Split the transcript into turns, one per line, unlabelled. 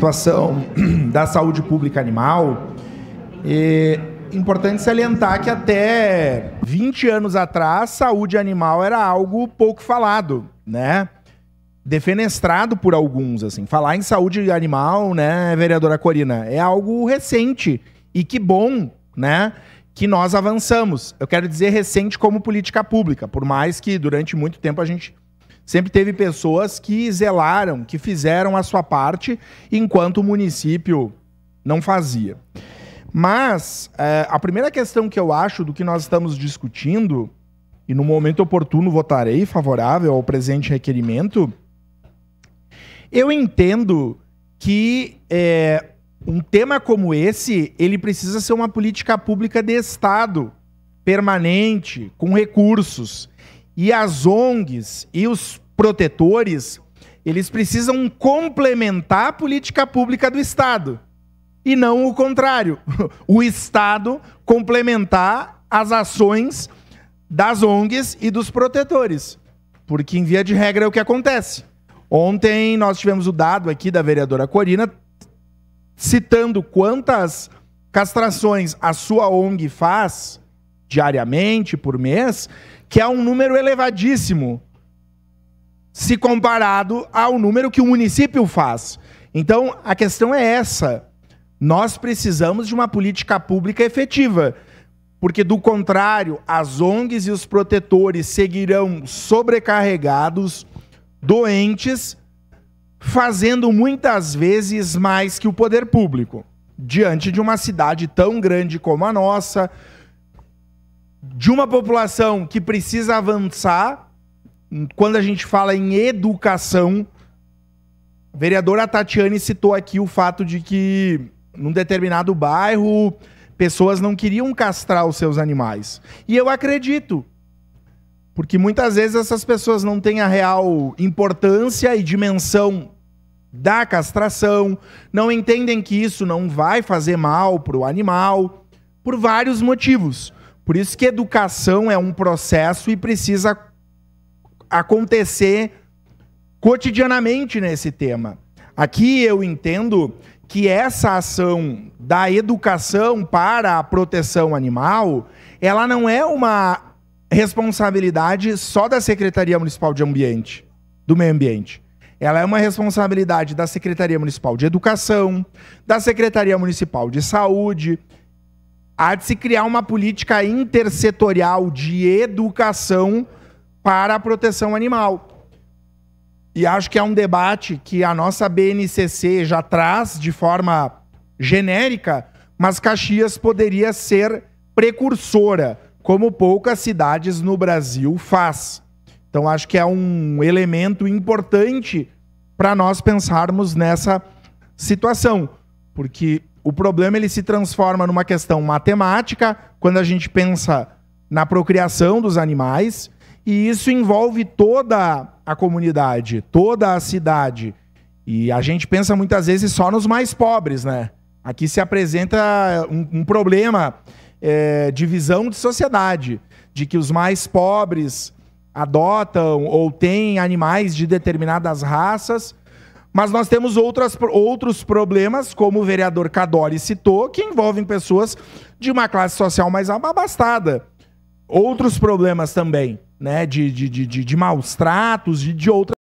situação da saúde pública animal, é importante salientar que até 20 anos atrás, saúde animal era algo pouco falado, né? Defenestrado por alguns, assim. Falar em saúde animal, né, vereadora Corina, é algo recente. E que bom, né, que nós avançamos. Eu quero dizer recente como política pública, por mais que durante muito tempo a gente Sempre teve pessoas que zelaram, que fizeram a sua parte, enquanto o município não fazia. Mas é, a primeira questão que eu acho do que nós estamos discutindo, e no momento oportuno votarei favorável ao presente requerimento, eu entendo que é, um tema como esse, ele precisa ser uma política pública de Estado, permanente, com recursos. E as ONGs e os protetores, eles precisam complementar a política pública do Estado. E não o contrário. O Estado complementar as ações das ONGs e dos protetores. Porque, em via de regra, é o que acontece. Ontem nós tivemos o dado aqui da vereadora Corina citando quantas castrações a sua ONG faz diariamente, por mês, que é um número elevadíssimo se comparado ao número que o município faz. Então, a questão é essa. Nós precisamos de uma política pública efetiva, porque, do contrário, as ONGs e os protetores seguirão sobrecarregados, doentes, fazendo muitas vezes mais que o poder público, diante de uma cidade tão grande como a nossa, de uma população que precisa avançar quando a gente fala em educação, a vereadora Tatiane citou aqui o fato de que num determinado bairro pessoas não queriam castrar os seus animais. E eu acredito. Porque muitas vezes essas pessoas não têm a real importância e dimensão da castração, não entendem que isso não vai fazer mal para o animal, por vários motivos. Por isso que educação é um processo e precisa acontecer cotidianamente nesse tema. Aqui eu entendo que essa ação da educação para a proteção animal, ela não é uma responsabilidade só da Secretaria Municipal de Ambiente, do Meio Ambiente. Ela é uma responsabilidade da Secretaria Municipal de Educação, da Secretaria Municipal de Saúde. Há de se criar uma política intersetorial de educação para a proteção animal. E acho que é um debate que a nossa BNCC já traz de forma genérica, mas Caxias poderia ser precursora, como poucas cidades no Brasil faz. Então acho que é um elemento importante para nós pensarmos nessa situação, porque o problema ele se transforma numa questão matemática quando a gente pensa na procriação dos animais e isso envolve toda a comunidade, toda a cidade. E a gente pensa muitas vezes só nos mais pobres, né? Aqui se apresenta um, um problema é, de visão de sociedade, de que os mais pobres adotam ou têm animais de determinadas raças, mas nós temos outras, outros problemas, como o vereador Cadori citou, que envolvem pessoas de uma classe social mais abastada. Outros problemas também né, de, de, de, de, maus tratos, de, de outras